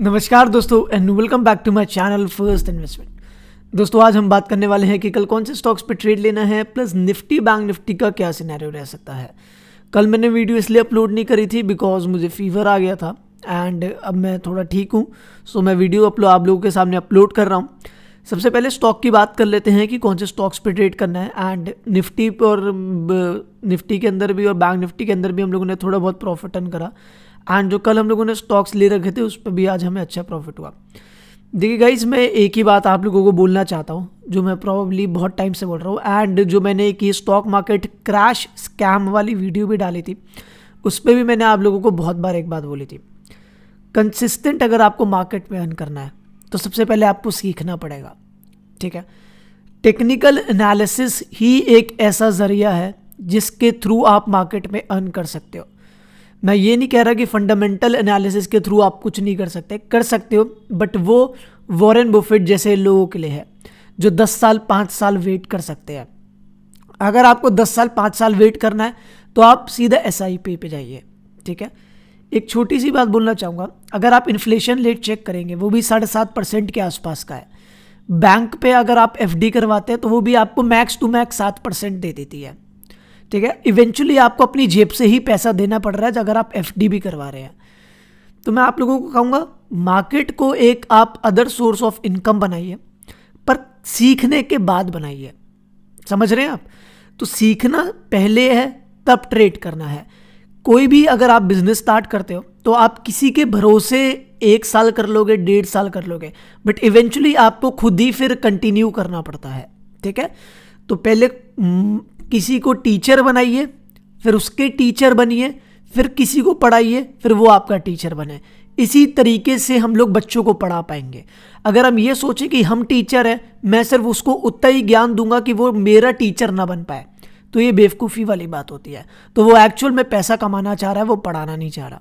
नमस्कार दोस्तों and welcome back to my channel first investment दोस्तों आज हम बात करने वाले हैं कि कल कौन से स्टॉक्स पे ट्रेड लेना है प्लस निफ्टी बैंक निफ्टी का क्या सिनेरियो रह सकता है कल मैंने वीडियो इसलिए अपलोड नहीं करी थी बिकॉज मुझे फीवर आ गया था एंड अब मैं थोड़ा ठीक हूँ सो मैं वीडियो अपलोड आप लोगों के सामने अपलोड कर रहा हूँ सबसे पहले स्टॉक की बात कर लेते हैं कि कौन से स्टॉक्स पे ट्रेड करना है एंड निफ्टी और निफ्टी के अंदर भी और बैंक निफ्टी के अंदर भी हम लोगों ने थोड़ा बहुत प्रॉफिट अर्न करा एंड जो कल हम लोगों ने स्टॉक्स ले रखे थे उस पर भी आज हमें अच्छा प्रॉफिट हुआ देखिए गाइज मैं एक ही बात आप लोगों को बोलना चाहता हूँ जो मैं प्रॉब्ली बहुत टाइम से बोल रहा हूँ एंड जो मैंने एक ये स्टॉक मार्केट क्रैश स्कैम वाली वीडियो भी डाली थी उस पर भी मैंने आप लोगों को बहुत बार एक बात बोली थी कंसिस्टेंट अगर आपको मार्केट में अर्न करना है तो सबसे पहले आपको सीखना पड़ेगा ठीक है टेक्निकल एनालिसिस ही एक ऐसा ज़रिया है जिसके थ्रू आप मार्केट में अर्न कर सकते हो मैं ये नहीं कह रहा कि फंडामेंटल एनालिसिस के थ्रू आप कुछ नहीं कर सकते कर सकते हो बट वो वॉरेन बुफेट जैसे लोगों के लिए है जो 10 साल 5 साल वेट कर सकते हैं अगर आपको 10 साल 5 साल वेट करना है तो आप सीधा एस आई पी पे जाइए ठीक है एक छोटी सी बात बोलना चाहूँगा अगर आप इन्फ्लेशन रेट चेक करेंगे वो भी साढ़े सात परसेंट के आसपास का है बैंक पे अगर आप एफ करवाते हैं तो वो भी आपको मैक्स टू मैक्स सात परसेंट दे देती है ठीक है इवेंचुअली आपको अपनी जेब से ही पैसा देना पड़ रहा है अगर आप एफ भी करवा रहे हैं तो मैं आप लोगों को कहूँगा मार्केट को एक आप अदर सोर्स ऑफ इनकम बनाइए पर सीखने के बाद बनाइए समझ रहे हैं आप तो सीखना पहले है तब ट्रेड करना है कोई भी अगर आप बिजनेस स्टार्ट करते हो तो आप किसी के भरोसे एक साल कर लोगे डेढ़ साल कर लोगे बट इवेंचुअली आपको खुद ही फिर कंटिन्यू करना पड़ता है ठीक है तो पहले किसी को टीचर बनाइए फिर उसके टीचर बनिए फिर किसी को पढ़ाइए फिर वो आपका टीचर बने इसी तरीके से हम लोग बच्चों को पढ़ा पाएंगे अगर हम ये सोचें कि हम टीचर हैं मैं सिर्फ उसको उतना ही ज्ञान दूंगा कि वो मेरा टीचर ना बन पाए तो ये बेवकूफ़ी वाली बात होती है तो वो एक्चुअल में पैसा कमाना चाह रहा है वो पढ़ाना नहीं चाह रहा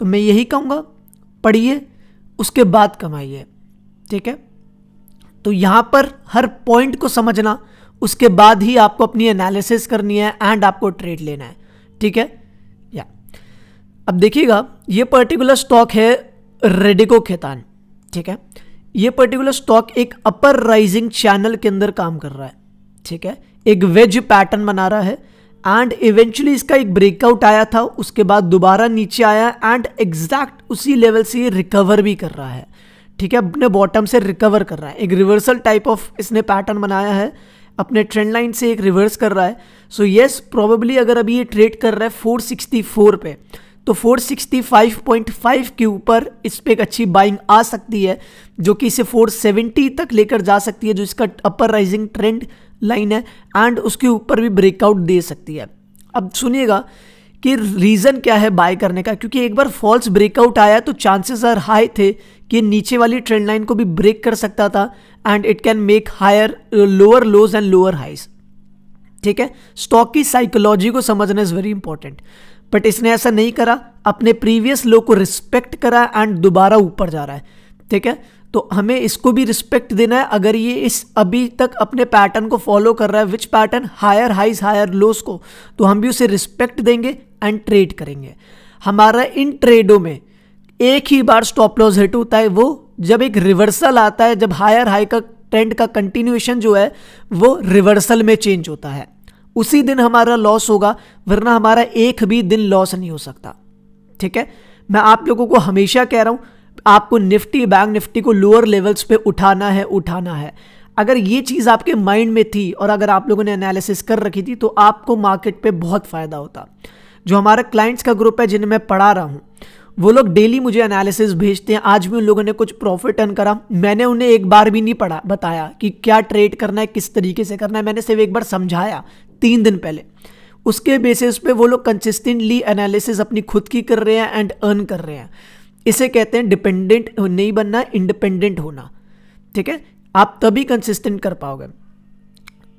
तो मैं यही कहूँगा पढ़िए उसके बाद कमाइए ठीक है तो यहाँ पर हर पॉइंट को समझना उसके बाद ही आपको अपनी एनालिसिस करनी है एंड आपको ट्रेड लेना है ठीक है या अब देखिएगा ये पर्टिकुलर स्टॉक है रेडिको खेतान ठीक है ये पर्टिकुलर स्टॉक एक अपर राइजिंग चैनल के अंदर काम कर रहा है ठीक है एक वेज पैटर्न बना रहा है एंड इवेंचुअली इसका एक ब्रेकआउट आया था उसके बाद दोबारा नीचे आया एंड एग्जैक्ट उसी लेवल से ये रिकवर भी कर रहा है ठीक है अपने बॉटम से रिकवर कर रहा है एक रिवर्सल टाइप ऑफ इसने पैटर्न बनाया है अपने ट्रेंड लाइन से एक रिवर्स कर रहा है सो येस प्रॉबेबली अगर अभी ये ट्रेड कर रहा है 464 पे तो 465.5 के ऊपर इस पर एक अच्छी बाइंग आ सकती है जो कि इसे 470 तक लेकर जा सकती है जो इसका अपर राइजिंग ट्रेंड लाइन है एंड उसके ऊपर भी ब्रेकआउट दे सकती है अब सुनिएगा कि रीज़न क्या है बाय करने का क्योंकि एक बार फॉल्स ब्रेकआउट आया तो चांसेस आर हाई थे कि नीचे वाली ट्रेंड लाइन को भी ब्रेक कर सकता था and it can make higher lower lows and lower highs ठीक है स्टॉक की साइकोलॉजी को समझना इज वेरी इंपॉर्टेंट बट इसने ऐसा नहीं करा अपने प्रीवियस लो को रिस्पेक्ट करा एंड दोबारा ऊपर जा रहा है ठीक है तो हमें इसको भी रिस्पेक्ट देना है अगर ये इस अभी तक अपने पैटर्न को फॉलो कर रहा है which pattern higher highs higher lows को तो हम भी उसे रिस्पेक्ट देंगे एंड ट्रेड करेंगे हमारा इन ट्रेडों में एक ही बार स्टॉप लॉस हिट होता है वो जब एक रिवर्सल आता है जब हायर हाई का ट्रेंड का कंटिन्यूएशन जो है वो रिवर्सल में चेंज होता है उसी दिन हमारा लॉस होगा वरना हमारा एक भी दिन लॉस नहीं हो सकता ठीक है मैं आप लोगों को हमेशा कह रहा हूं आपको निफ्टी बैंक निफ्टी को लोअर लेवल्स पे उठाना है उठाना है अगर ये चीज़ आपके माइंड में थी और अगर आप लोगों ने एनालिसिस कर रखी थी तो आपको मार्केट पे बहुत फ़ायदा होता जो हमारा क्लाइंट्स का ग्रुप है जिन्हें मैं पढ़ा रहा हूं वो लोग डेली मुझे एनालिसिस भेजते हैं आज भी उन लोगों ने कुछ प्रॉफिट अर्न करा मैंने उन्हें एक बार भी नहीं पढ़ा बताया कि क्या ट्रेड करना है किस तरीके से करना है मैंने सिर्फ एक बार समझाया तीन दिन पहले उसके बेसिस पे वो लोग कंसिस्टेंटली एनालिसिस अपनी खुद की कर रहे हैं एंड अर्न कर रहे हैं इसे कहते हैं डिपेंडेंट नहीं बनना इंडिपेंडेंट होना ठीक है आप तभी कंसिस्टेंट कर पाओगे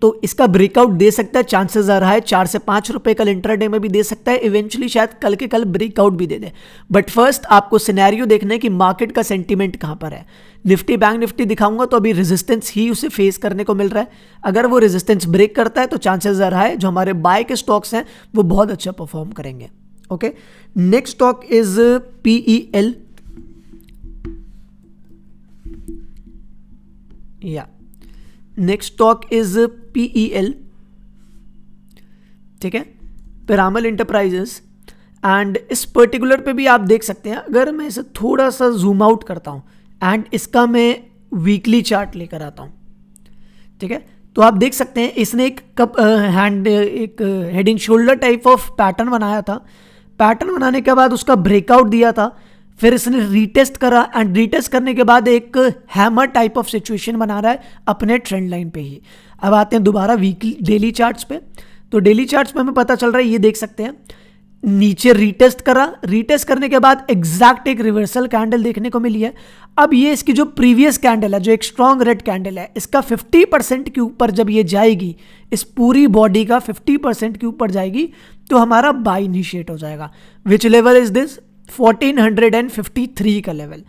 तो इसका ब्रेकआउट दे सकता है चांसेस आ रहा है चार से पांच रुपए कल इंटरडे में भी दे सकता है इवेंचुअली शायद कल के कल ब्रेकआउट भी दे दे बट फर्स्ट आपको सिनेरियो देखना है कि मार्केट का सेंटीमेंट कहां पर है निफ्टी बैंक निफ्टी दिखाऊंगा तो अभी रेजिस्टेंस ही उसे फेस करने को मिल रहा है अगर वो रेजिस्टेंस ब्रेक करता है तो चांसेस आ रहा है जो हमारे बाय के स्टॉक्स हैं वो बहुत अच्छा परफॉर्म करेंगे okay next stock is PE L या नेक्स्ट स्टॉक इज पीईएल ठीक है पेरामल इंटरप्राइजेस एंड इस पर्टिकुलर पे भी आप देख सकते हैं अगर मैं इसे थोड़ा सा जूम आउट करता हूँ एंड इसका मैं वीकली चार्ट लेकर आता हूँ ठीक है तो आप देख सकते हैं इसने एक कप हैंड एक head and shoulder type of pattern बनाया था पैटर्न बनाने के बाद उसका ब्रेकआउट दिया था फिर इसने रीटेस्ट करा एंड रीटेस्ट करने के बाद एक हैमर टाइप ऑफ सिचुएशन बना रहा है अपने ट्रेंड लाइन पे ही अब आते हैं दोबारा वीकली डेली चार्ट्स पे तो डेली चार्ट्स पे हमें पता चल रहा है ये देख सकते हैं नीचे रीटेस्ट करा रीटेस्ट करने के बाद एग्जैक्ट एक रिवर्सल कैंडल देखने को मिली है अब ये इसकी जो प्रीवियस कैंडल है जो एक स्ट्रांग रेड कैंडल है इसका 50 परसेंट के ऊपर जब ये जाएगी इस पूरी बॉडी का 50 परसेंट के ऊपर जाएगी तो हमारा बाई इनिशिएट हो जाएगा विच लेवल इज दिस 1453 का लेवल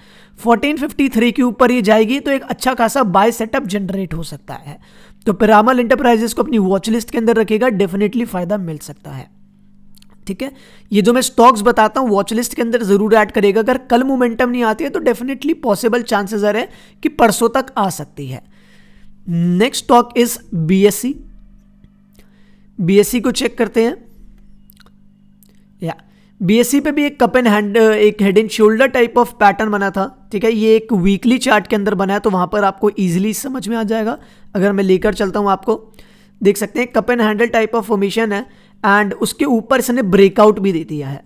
1453 के ऊपर ये जाएगी तो एक अच्छा खासा बाय सेटअप जनरेट हो सकता है तो पिरामल इंटरप्राइजेस को अपनी वॉच लिस्ट के अंदर रखेगा डेफिनेटली फ़ायदा मिल सकता है ठीक है ये जो मैं स्टॉक्स बताता हूँ वॉच लिस्ट के अंदर ज़रूर ऐड करेगा अगर कल मोमेंटम नहीं आती है तो डेफिनेटली पॉसिबल चांसेस आ रहे हैं कि परसों तक आ सकती है next stock is B S को चेक करते हैं या बी पे भी एक कप एंड हैंड एक head and shoulder type of pattern बना था ठीक है ये एक वीकली चार्ट के अंदर बना है तो वहाँ पर आपको ईजिली समझ में आ जाएगा अगर मैं लेकर चलता हूँ आपको देख सकते हैं cup and handle type of formation है एंड उसके ऊपर इसने ब्रेकआउट भी दे दिया है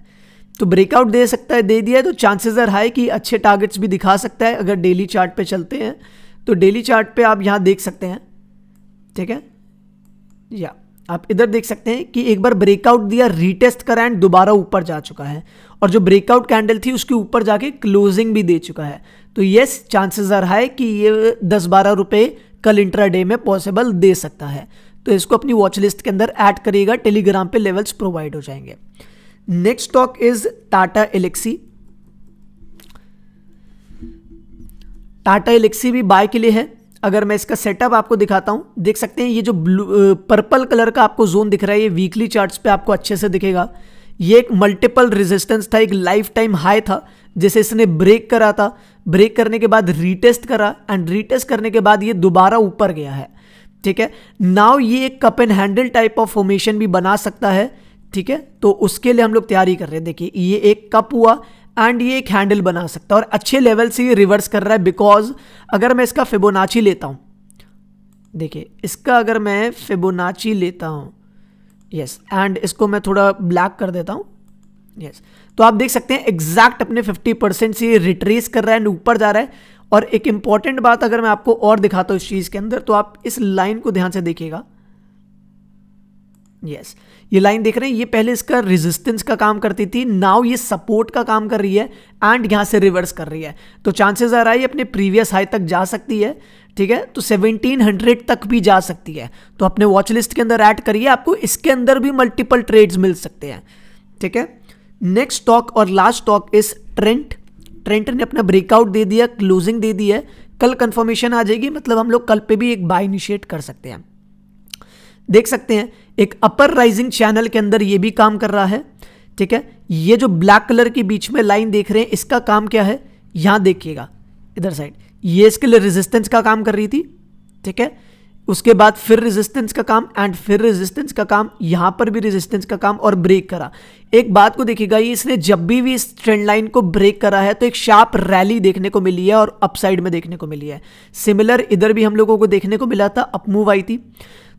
तो ब्रेकआउट दे सकता है दे दिया है तो चांसेस आर हाई कि अच्छे टारगेट्स भी दिखा सकता है अगर डेली चार्ट पे चलते हैं तो डेली चार्ट पे आप यहाँ देख सकते हैं ठीक है या आप इधर देख सकते हैं कि एक बार ब्रेकआउट दिया रीटेस्ट करा एंड दोबारा ऊपर जा चुका है और जो ब्रेकआउट कैंडल थी उसके ऊपर जाके क्लोजिंग भी दे चुका है तो यस चांसेस आर हाई कि ये दस बारह रुपये कल इंट्राडे डे में पॉसिबल दे सकता है तो इसको अपनी वॉच लिस्ट के अंदर ऐड करिएगा टेलीग्राम पे लेवल्स प्रोवाइड हो जाएंगे next stock is Tata Elxsi Tata Elxsi भी बाय के लिए है अगर मैं इसका सेटअप आपको दिखाता हूँ देख सकते हैं ये जो ब्लू पर्पल कलर का आपको जोन दिख रहा है ये वीकली चार्ट्स पे आपको अच्छे से दिखेगा ये एक मल्टीपल रेजिस्टेंस था एक लाइफ टाइम हाई था जैसे इसने ब्रेक करा था ब्रेक करने के बाद रीटेस्ट करा एंड रीटेस्ट करने के बाद ये दोबारा ऊपर गया है ठीक है नाव ये एक cup and handle type of formation भी बना सकता है ठीक है तो उसके लिए हम लोग तैयारी कर रहे हैं देखिए ये एक कप हुआ एंड ये एक हैंडल बना सकता है और अच्छे लेवल से ये रिवर्स कर रहा है बिकॉज अगर मैं इसका फिबोनाची लेता हूँ देखिए इसका अगर मैं फिबोनाची लेता हूँ यस एंड इसको मैं थोड़ा ब्लैक कर देता हूँ यस yes. तो आप देख सकते हैं एग्जैक्ट अपने 50 परसेंट से रिट्रेस कर रहा है एंड ऊपर जा रहा है और एक इंपॉर्टेंट बात अगर मैं आपको और दिखाता हूँ इस चीज़ के अंदर तो आप इस लाइन को ध्यान से देखिएगा यस yes. ये लाइन देख रहे हैं ये पहले इसका रेजिस्टेंस का काम करती थी नाव ये सपोर्ट का काम कर रही है एंड यहाँ से रिवर्स कर रही है तो चांसेस आ रहा है ये अपने प्रीवियस हाई तक जा सकती है ठीक है तो 1700 तक भी जा सकती है तो अपने वॉच लिस्ट के अंदर ऐड करिए आपको इसके अंदर भी मल्टीपल ट्रेड्स मिल सकते हैं ठीक है नेक्स्ट स्टॉक और लास्ट स्टॉक इस ट्रेंट ट्रेंट ने अपना ब्रेकआउट दे दिया क्लोजिंग दे दी है कल कंफर्मेशन आ जाएगी मतलब हम लोग कल पे भी एक बाय इनिशिएट कर सकते हैं देख सकते हैं एक अपर राइजिंग चैनल के अंदर ये भी काम कर रहा है ठीक है ये जो ब्लैक कलर के बीच में लाइन देख रहे हैं इसका काम क्या है यहां देखिएगा इधर साइड ये इसके लिए रेजिस्टेंस का काम कर रही थी ठीक है उसके बाद फिर रेजिस्टेंस का काम एंड फिर रेजिस्टेंस का काम यहां पर भी रेजिस्टेंस का काम और ब्रेक करा एक बात को देखिएगा इसने जब भी भी इस ट्रेंड लाइन को ब्रेक करा है तो एक शार्प रैली देखने को मिली है और अपसाइड में देखने को मिली है सिमिलर इधर भी हम लोगों को देखने को मिला था अपमूव आई थी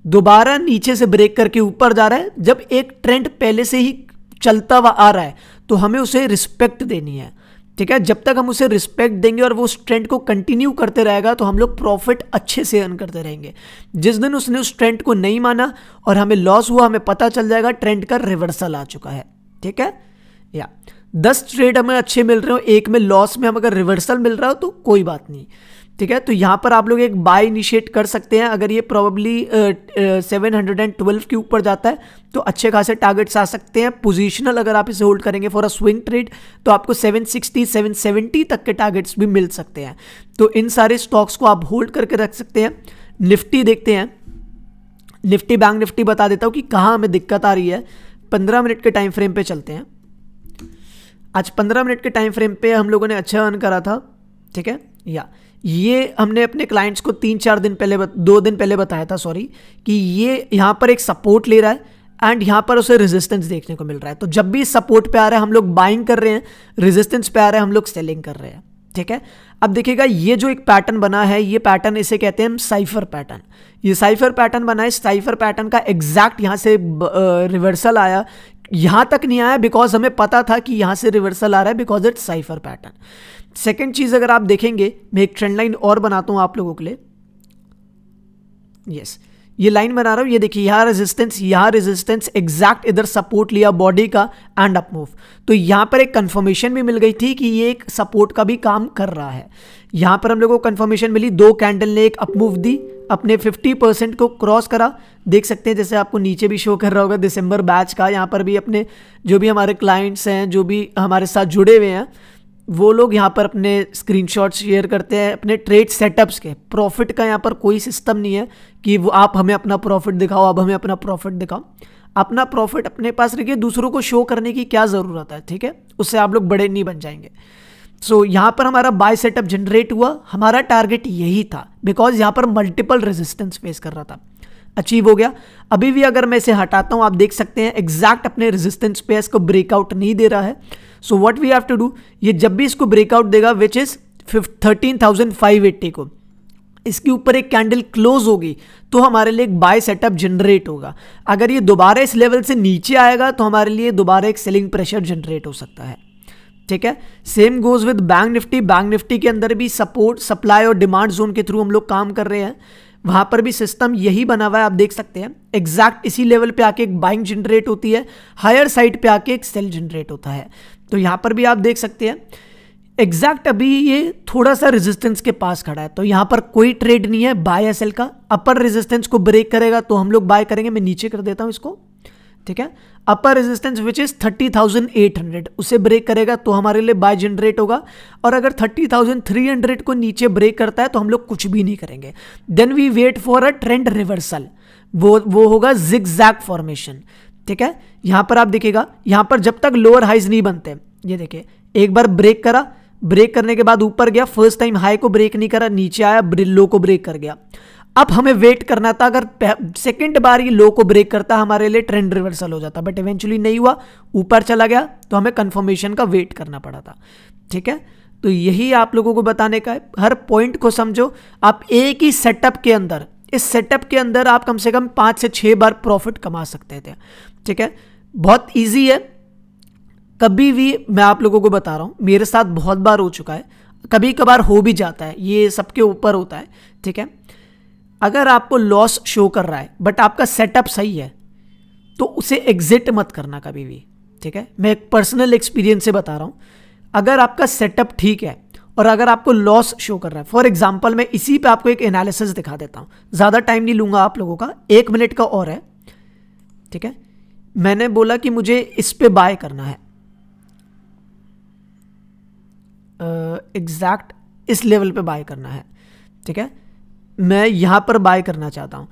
दोबारा नीचे से ब्रेक करके ऊपर जा रहा है जब एक ट्रेंड पहले से ही चलता हुआ आ रहा है तो हमें उसे रिस्पेक्ट देनी है ठीक है जब तक हम उसे रिस्पेक्ट देंगे और वो उस ट्रेंड को कंटिन्यू करते रहेगा तो हम लोग प्रॉफिट अच्छे से अर्न करते रहेंगे जिस दिन उसने उस ट्रेंड को नहीं माना और हमें लॉस हुआ हमें पता चल जाएगा ट्रेंड का रिवर्सल आ चुका है ठीक है या दस ट्रेड हमें अच्छे मिल रहे हो एक में लॉस में हम अगर रिवर्सल मिल रहा हो तो कोई बात नहीं ठीक है तो यहाँ पर आप लोग एक बाय इनिशिएट कर सकते हैं अगर ये probably seven hundred and twelve के ऊपर जाता है तो अच्छे खासे टारगेट्स आ सकते हैं पोजिशनल अगर आप इसे होल्ड करेंगे फॉर अ स्विंग ट्रेड तो आपको सेवन सिक्सटी सेवन सेवेंटी तक के टारगेट्स भी मिल सकते हैं तो इन सारे स्टॉक्स को आप होल्ड करके रख सकते हैं निफ्टी देखते हैं निफ्टी बैंक निफ्टी बता देता हूँ कि कहाँ हमें दिक्कत आ रही है पंद्रह मिनट के टाइम फ्रेम पर चलते हैं आज पंद्रह मिनट के टाइम फ्रेम पर हम लोगों ने अच्छा अर्न करा था ठीक है या ये हमने अपने क्लाइंट्स को तीन चार दिन पहले दो दिन पहले बताया था सॉरी कि ये यहाँ पर एक सपोर्ट ले रहा है एंड यहाँ पर उसे रेजिस्टेंस देखने को मिल रहा है तो जब भी सपोर्ट पे आ रहा है हम लोग बाइंग कर रहे हैं रेजिस्टेंस पे आ रहा है हम लोग सेलिंग कर रहे हैं ठीक है अब देखिएगा ये जो एक पैटर्न बना है ये पैटर्न इसे कहते हैं हम साइफर पैटर्न ये साइफर पैटर्न बना है साइफर पैटर्न का एग्जैक्ट यहाँ से रिवर्सल आया यहां तक नहीं आया बिकॉज हमें पता था कि यहां से रिवर्सल आ रहा है because it's cypher pattern second चीज़ अगर आप देखेंगे मैं एक ट्रेंड लाइन और बनाता हूं आप लोगों के लिए यस ये लाइन बना रहा हूं ये देखिए यहां रेजिस्टेंस यहां रेजिस्टेंस एग्जैक्ट इधर सपोर्ट लिया बॉडी का एंड अप मूव तो यहां पर एक कंफर्मेशन भी मिल गई थी कि ये एक सपोर्ट का भी काम कर रहा है यहाँ पर हम लोगों को कंफर्मेशन मिली दो कैंडल ने एक अपमूव दी अपने 50 परसेंट को क्रॉस करा देख सकते हैं जैसे आपको नीचे भी शो कर रहा होगा दिसंबर बैच का यहाँ पर भी अपने जो भी हमारे क्लाइंट्स हैं जो भी हमारे साथ जुड़े हुए हैं वो लोग यहाँ पर अपने स्क्रीनशॉट शेयर करते हैं अपने ट्रेड सेटअप्स के प्रॉफिट का यहाँ पर कोई सिस्टम नहीं है कि वो आप हमें अपना प्रॉफिट दिखाओ आप हमें अपना प्रॉफिट दिखाओ अपना प्रॉफिट अपने पास रखिए दूसरों को शो करने की क्या ज़रूरत है ठीक है उससे आप लोग बड़े नहीं बन जाएंगे सो so, यहाँ पर हमारा बाय सेटअप जनरेट हुआ हमारा टारगेट यही था बिकॉज यहाँ पर मल्टीपल रेजिस्टेंस फेस कर रहा था अचीव हो गया अभी भी अगर मैं इसे हटाता हूँ आप देख सकते हैं एग्जैक्ट अपने रेजिस्टेंस पे इसको ब्रेकआउट नहीं दे रहा है so what we have to do ये जब भी इसको ब्रेकआउट देगा which is thirteen thousand five को इसके ऊपर एक कैंडल क्लोज होगी तो हमारे लिए एक बाय सेटअप जनरेट होगा अगर ये दोबारा इस लेवल से नीचे आएगा तो हमारे लिए दोबारा एक सेलिंग प्रेशर जनरेट हो सकता है ठीक है same goes with bank Nifty bank Nifty के अंदर भी सपोर्ट सप्लाई और डिमांड जोन के थ्रू हम लोग काम कर रहे हैं वहां पर भी सिस्टम यही बना हुआ है आप देख सकते हैं एग्जैक्ट इसी लेवल पे आके एक बाइंग जनरेट होती है हायर साइड पे आके एक सेल जनरेट होता है तो यहां पर भी आप देख सकते हैं एग्जैक्ट अभी ये थोड़ा सा रेजिस्टेंस के पास खड़ा है तो यहां पर कोई ट्रेड नहीं है बाय या सेल का अपर रेजिस्टेंस को ब्रेक करेगा तो हम लोग बाय करेंगे मैं नीचे कर देता हूं इसको ठीक है अपर रेजिस्टेंस विच इज 30,800 उसे ब्रेक करेगा तो हमारे लिए बाय जनरेट होगा और अगर 30,300 को नीचे ब्रेक करता है तो हम लोग कुछ भी नहीं करेंगे then we wait for a trend reversal वो वो होगा जिग जैक फॉर्मेशन ठीक है यहां पर आप देखिएगा यहां पर जब तक लोअर हाइज नहीं बनते ये देखिए एक बार ब्रेक करा ब्रेक करने के बाद ऊपर गया फर्स्ट टाइम हाई को ब्रेक नहीं करा नीचे आया लो को ब्रेक कर गया अब हमें वेट करना था अगर सेकंड बार ये लो को ब्रेक करता हमारे लिए ट्रेंड रिवर्सल हो जाता बट इवेंचुअली नहीं हुआ ऊपर चला गया तो हमें कंफर्मेशन का वेट करना पड़ा था ठीक है तो यही आप लोगों को बताने का है हर पॉइंट को समझो आप एक ही सेटअप के अंदर इस सेटअप के अंदर आप कम से कम पाँच से छः बार प्रॉफिट कमा सकते थे ठीक है बहुत ईजी है कभी भी मैं आप लोगों को बता रहा हूँ मेरे साथ बहुत बार हो चुका है कभी कभार हो भी जाता है ये सबके ऊपर होता है ठीक है अगर आपको लॉस शो कर रहा है बट आपका सेटअप सही है तो उसे एग्जिट मत करना कभी भी ठीक है मैं एक पर्सनल एक्सपीरियंस से बता रहा हूँ अगर आपका सेटअप ठीक है और अगर आपको लॉस शो कर रहा है फॉर एग्जाम्पल मैं इसी पे आपको एक एनालिसिस दिखा देता हूँ ज़्यादा टाइम नहीं लूँगा आप लोगों का एक मिनट का और है ठीक है मैंने बोला कि मुझे इस पर बाय करना है एग्जैक्ट uh, इस लेवल पे बाय करना है ठीक है मैं यहाँ पर बाय करना चाहता हूँ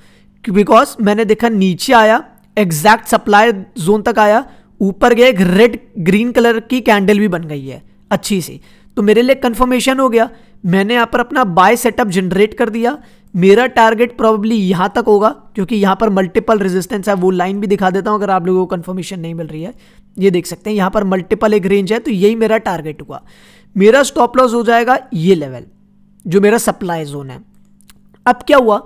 बिकॉज मैंने देखा नीचे आया एग्जैक्ट सप्लाई जोन तक आया ऊपर गया एक रेड ग्रीन कलर की कैंडल भी बन गई है अच्छी सी तो मेरे लिए कन्फर्मेशन हो गया मैंने यहाँ पर अपना बाय सेटअप जनरेट कर दिया मेरा टारगेट प्रॉब्ली यहाँ तक होगा क्योंकि यहाँ पर मल्टीपल रेजिस्टेंस है वो लाइन भी दिखा देता हूँ अगर आप लोगों को कन्फर्मेशन नहीं मिल रही है ये देख सकते हैं यहाँ पर मल्टीपल एक रेंज है तो यही मेरा टारगेट हुआ मेरा स्टॉप लॉस हो जाएगा ये लेवल जो मेरा सप्लाई जोन है अब क्या हुआ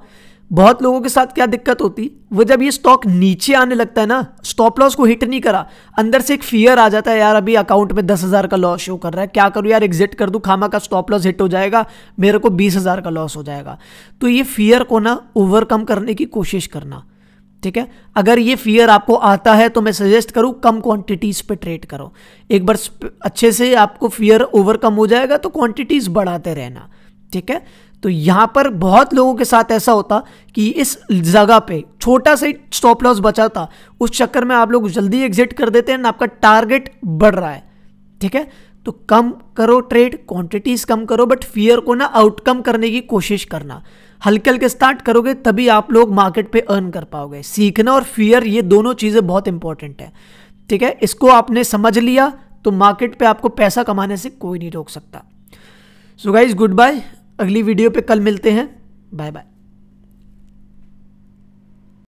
बहुत लोगों के साथ क्या दिक्कत होती वो जब ये स्टॉक नीचे आने लगता है ना स्टॉप लॉस को हिट नहीं करा अंदर से एक फियर आ जाता है यार अभी अकाउंट में दस हज़ार का लॉस शो कर रहा है क्या करूँ यार एग्जिट कर दूँ खामा का स्टॉप लॉस हिट हो जाएगा मेरे को बीस हज़ार का लॉस हो जाएगा तो ये फियर को ना ओवरकम करने की कोशिश करना ठीक है अगर ये फियर आपको आता है तो मैं सजेस्ट करूँ कम क्वांटिटीज़ पे ट्रेड करो एक बार अच्छे से आपको फियर ओवरकम हो जाएगा तो क्वांटिटीज़ बढ़ाते रहना ठीक है तो यहाँ पर बहुत लोगों के साथ ऐसा होता कि इस जगह पे छोटा सा स्टॉप लॉस बचा था उस चक्कर में आप लोग जल्दी एग्जिट कर देते हैं आपका टारगेट बढ़ रहा है ठीक है तो कम करो ट्रेड क्वांटिटीज कम करो बट फियर को ना आउटकम करने की कोशिश करना हल्के हल्के स्टार्ट करोगे तभी आप लोग मार्केट पे अर्न कर पाओगे सीखना और फियर ये दोनों चीज़ें बहुत इंपॉर्टेंट है ठीक है इसको आपने समझ लिया तो मार्केट पे आपको पैसा कमाने से कोई नहीं रोक सकता सो गाइज गुड बाय अगली वीडियो पे कल मिलते हैं बाय बाय